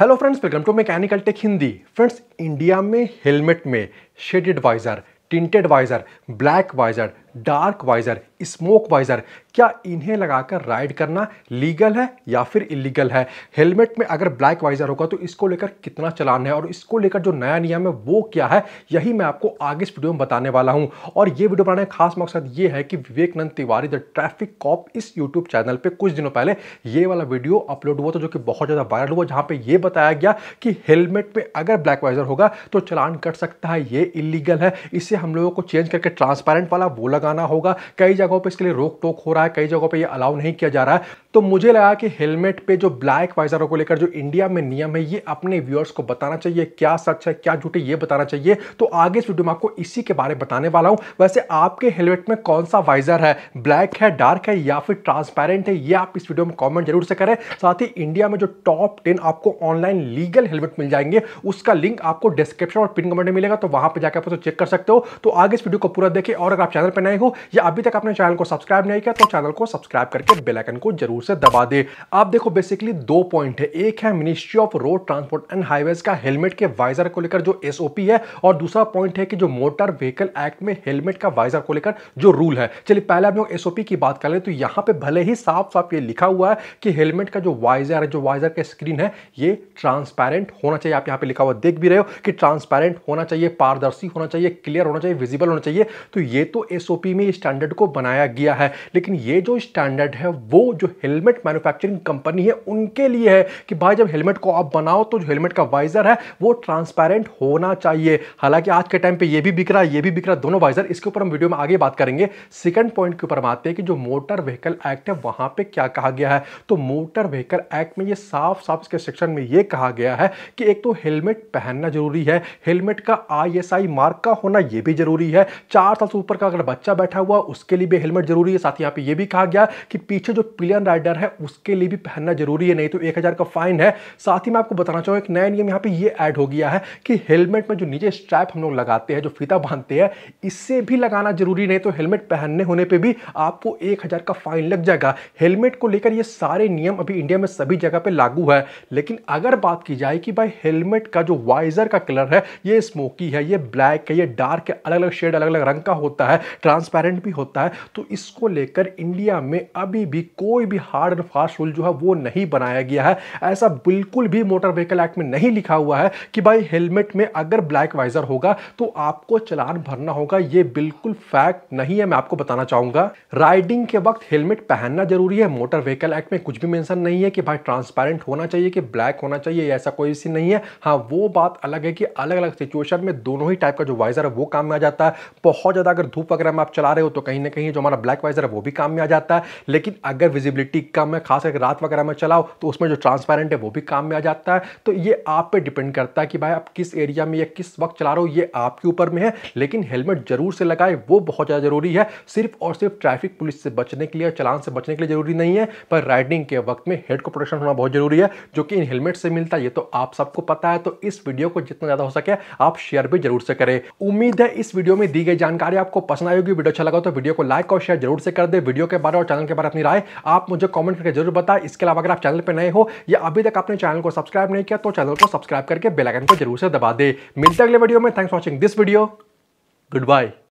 hello friends welcome to mechanical tech Hindi friends India में helmet में shaded visor tinted visor black visor dark visor smoke visor क्या इन्हें लगाकर ride करना legal है या फिर इलीगल है हेलमेट में अगर ब्लैक वाइज़र होगा तो इसको लेकर कितना चलान है और इसको लेकर जो नया नियम है वो क्या है यही मैं आपको आगे इस वीडियो में बताने वाला हूँ और ये वीडियो बनाने का खास मकसद ये है कि Vivekanand Tiwari the traffic cop इस यूट्यूब चैनल पर कुछ दिनों पहले ये वाला वीडियो अपलोड हुआ था जो कि बहुत ज़्यादा वायरल हुआ जहाँ पर यह बताया गया कि हेलमेट में अगर ब्लैक वाइज़र होगा तो चलान कट सकता है ये इलीगल है इसे हम लोगों को चेंज करके ट्रांसपेरेंट वाला बोला लगाना होगा कई जगहों पर इसके लिए रोक टोक हो रहा है कई जगहों पर यह अलाउ नहीं किया जा रहा है तो मुझे लगा कि हेलमेट पे जो ब्लैक वाइजरों को लेकर जो इंडिया में नियम है ये अपने व्यूअर्स को बताना चाहिए क्या सच है क्या झूठ है ये बताना चाहिए तो आगे इस वीडियो में आपको इसी के बारे में बताने वाला हूँ वैसे आपके हेलमेट में कौन सा वाइजर है ब्लैक है डार्क है या फिर ट्रांसपेरेंट है ये आप इस वीडियो में कॉमेंट जरूर से करें साथ ही इंडिया में जो टॉप टेन आपको ऑनलाइन लीगल हेलमेट मिल जाएंगे उसका लिंक आपको डिस्क्रिप्शन और पिन कमेंट में मिलेगा तो वहां पर जाकर आप उसको चेक कर सकते हो तो आगे इस वीडियो को पूरा देखें और अगर आप चैनल पर नए नए हो या अभी तक अपने चैनल को सब्सक्राइब नहीं किया तो चैनल को सब्सक्राइब करके बेलाइकन को जरूर से दबा दे आप देखो बेसिकली दो पॉइंट है एक है ministry of road transport and highways का हेलमेट के वाइजर को लेकर जो एस है और दूसरा पॉइंट है कि जो मोटर व्हीकल एक्ट में हेलमेट का वाइजर को लेकर जो रूल है चलिए पहले हम लोग एस की बात कर ले तो यहाँ पे भले ही साफ साफ ये लिखा हुआ है कि हेलमेट का जो वाइजर है जो वाइजर का स्क्रीन है ये ट्रांसपेरेंट होना चाहिए आप यहाँ पे लिखा हुआ देख भी रहे हो कि ट्रांसपेरेंट होना चाहिए पारदर्शी होना चाहिए क्लियर होना चाहिए विजिबल होना चाहिए तो ये तो एस यूपी में स्टैंडर्ड को बनाया गया है लेकिन ये जो स्टैंडर्ड है वो जो हेलमेट मैन्युफैक्चरिंग कंपनी है उनके लिए है कि भाई जब हेलमेट को आप बनाओ तो जो हेलमेट का वाइजर है वो ट्रांसपेरेंट होना चाहिए हालांकि आज के टाइम पे ये भी बिक रहा है ये भी बिक रहा है दोनों वाइजर इसके ऊपर हम वीडियो में आगे बात करेंगे सेकंड पॉइंट के ऊपर हम आते हैं कि जो मोटर व्हीकल एक्ट है वहां पर क्या कहा गया है तो मोटर व्हीकल एक्ट में ये साफ साफ इसके सेक्शन में ये कहा गया है कि एक तो हेलमेट पहनना जरूरी है हेलमेट का आई मार्क का होना ये भी जरूरी है चार साल से ऊपर का अगर बच्चा बच्चा बैठा हुआ उसके लिए भी हेलमेट जरूरी है साथ ही यहाँ पे ये भी कहा गया कि पीछे जो पिलियन राइडर है उसके लिए भी पहनना जरूरी है नहीं तो एक का फाइन है साथ ही मैं आपको बताना चाहूँगा एक नया नियम यहाँ पे ये ऐड हो गया है कि हेलमेट में जो नीचे स्ट्रैप हम लोग लगाते हैं जो फीता बांधते हैं इससे भी लगाना जरूरी नहीं तो हेलमेट पहनने होने पर भी आपको एक का फाइन लग जाएगा हेलमेट को लेकर ये सारे नियम अभी इंडिया में सभी जगह पर लागू है लेकिन अगर बात की जाए कि भाई हेलमेट का जो वाइजर का कलर है ये स्मोकी है ये ब्लैक है ये डार्क है अलग अलग शेड अलग अलग रंग का होता है ट्रांसपेरेंट भी होता है तो इसको लेकर इंडिया में अभी भी कोई भी हार्ड एंड फास्ट रूल जो है वो नहीं बनाया गया है ऐसा बिल्कुल भी मोटर व्हीकल एक्ट में नहीं लिखा हुआ है कि भाई हेलमेट में अगर ब्लैक वाइजर होगा तो आपको चलान भरना होगा ये बिल्कुल फैक्ट नहीं है मैं आपको बताना चाहूंगा राइडिंग के वक्त हेलमेट पहनना जरूरी है मोटर व्हीकल एक्ट में कुछ भी मेंशन नहीं है कि भाई ट्रांसपेरेंट होना चाहिए कि ब्लैक होना चाहिए ऐसा कोई सी नहीं है हाँ वो बात अलग है कि अलग अलग सिचुएशन में दोनों ही टाइप का जो वाइजर है वो काम में आ जाता है बहुत ज़्यादा अगर धूप वगैरह में आप चला रहे हो तो कहीं ना कहीं जो हमारा ब्लैक वाइजर है वो भी काम में आ जाता है लेकिन अगर विजिबिलिटी कम है खास करके रात वगैरह में चलाओ तो उसमें जो ट्रांसपेरेंट है वो भी काम में आ जाता है तो ये आप पे डिपेंड करता है कि भाई आप किस एरिया में या किस वक्त चला रहे हो ये आपके ऊपर में है लेकिन हेलमेट जरूर से लगाए वो बहुत ज़्यादा जरूरी है सिर्फ और सिर्फ ट्रैफिक पुलिस से बचने के लिए चलान से बचने के लिए जरूरी नहीं है पर राइडिंग के वक्त में हेड को प्रोटेक्शन होना बहुत जरूरी है जो कि इन हेलमेट से मिलता है ये तो आप सबको पता है तो इस वीडियो को जितना ज़्यादा हो सके आप शेयर भी जरूर से करें उम्मीद है इस वीडियो में दी गई जानकारी आपको पसंद आएगी वीडियो अच्छा लगा तो वीडियो को लाइक और शेयर जरूर से कर दे वीडियो के बारे और चैनल के बारे अपनी राय आप मुझे कमेंट करके जरूर बताएं इसके अलावा अगर आप चैनल पर नए हो या अभी तक आपने चैनल को सब्सक्राइब नहीं किया तो चैनल को सब्सक्राइब करके बेलाइकन को जरूर से दबा दे मिलते अगले वीडियो में thanks watching this video good bye